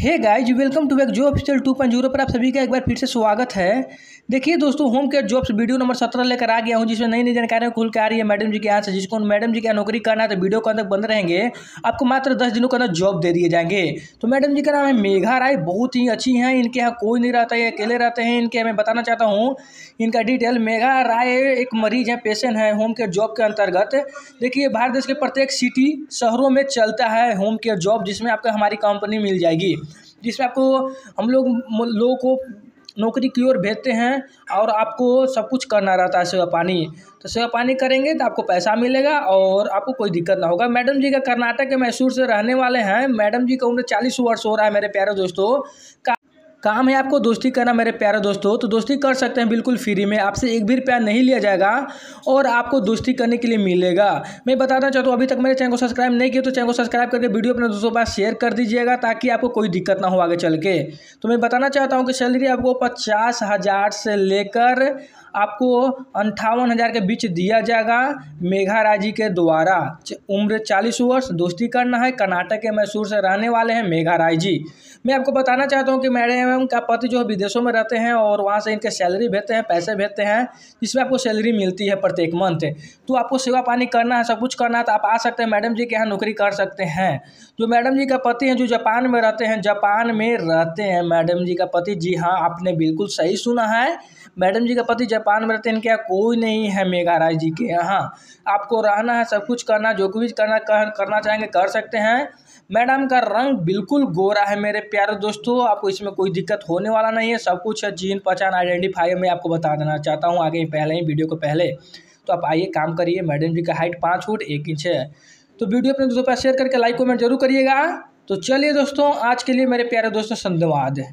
hey guys welcome to back job official two point zero पर आप सभी का एक बार फिर से स्वागत है देखिए दोस्तों home care jobs video number सत्रह लेकर आ गया हूँ जिसमें नई नई जानकारियाँ खुल के आ रही है मैडम जी के यहाँ से जिसको मैडम जी का नौकरी करना है तो वीडियो के अंदर बंद रहेंगे आपको मात्र दस दिनों के अंदर जॉब दे दिए जाएंगे तो मैडम जी का नाम है मेघा राय बहुत ही अच्छी हैं इनके यहाँ कोई नहीं रहता है अकेले रहते हैं इनके मैं बताना चाहता हूँ इनका डिटेल मेघा राय एक मरीज है पेशेंट है होम केयर जॉब के अंतर्गत देखिए भारत देश के प्रत्येक सिटी शहरों में चलता है होम केयर जॉब जिसमें आपको हमारी कंपनी मिल जाएगी जिसमें आपको हम लोग लोगों को नौकरी की ओर भेजते हैं और आपको सब कुछ करना रहता है सेवा पानी तो सेवा पानी करेंगे तो आपको पैसा मिलेगा और आपको कोई दिक्कत ना होगा मैडम जी का कर्नाटक के मैसूर से रहने वाले हैं मैडम जी का उम्र चालीस वर्ष हो रहा है मेरे प्यारे दोस्तों का काम है आपको दोस्ती करना मेरे प्यारे दोस्तों तो दोस्ती कर सकते हैं बिल्कुल फ्री में आपसे एक भी रुपया नहीं लिया जाएगा और आपको दोस्ती करने के लिए मिलेगा मैं बताना चाहता हूँ अभी तक मेरे चैनल को सब्सक्राइब नहीं किया तो चैनल को सब्सक्राइब करके वीडियो अपने दोस्तों के पास शेयर कर दीजिएगा ताकि आपको कोई दिक्कत ना हो आगे चल के तो मैं बताना चाहता हूँ कि सैलरी आपको पचास हज़ार से लेकर आपको अंठावन हज़ार के बीच दिया जाएगा मेघा राजी के द्वारा उम्र चालीस वर्ष दोस्ती करना है कर्नाटक के मैसूर से रहने वाले हैं मेघा राय जी मैं आपको बताना चाहता हूँ कि मैडम का पति जो है विदेशों में रहते हैं और वहाँ से इनके सैलरी भेजते हैं पैसे भेजते हैं जिसमें आपको सैलरी मिलती है प्रत्येक मंथ तो आपको सेवा पानी करना है सब कुछ करना है तो आप आ सकते हैं मैडम जी के यहाँ नौकरी कर सकते हैं जो मैडम जी का पति हैं जो जापान में रहते हैं जापान में रहते हैं मैडम जी का पति जी हाँ आपने बिल्कुल सही सुना है मैडम जी का पति जापान पान व्रत इनके कोई नहीं है मेघाराज जी के यहाँ आपको रहना है सब कुछ करना जो कुछ करना कर, करना चाहेंगे कर सकते हैं मैडम का रंग बिल्कुल गोरा है मेरे प्यारे दोस्तों आपको इसमें कोई दिक्कत होने वाला नहीं है सब कुछ है जीन पहचान आइडेंटिफाई मैं आपको बता देना चाहता हूँ आगे पहले ही वीडियो को पहले तो आप आइए काम करिए मैडम जी का हाइट पाँच फुट एक इंच है तो वीडियो अपने दोस्तों पर शेयर करके लाइक कमेंट जरूर करिएगा तो चलिए दोस्तों आज के लिए मेरे प्यारे दोस्तों धन्यवाद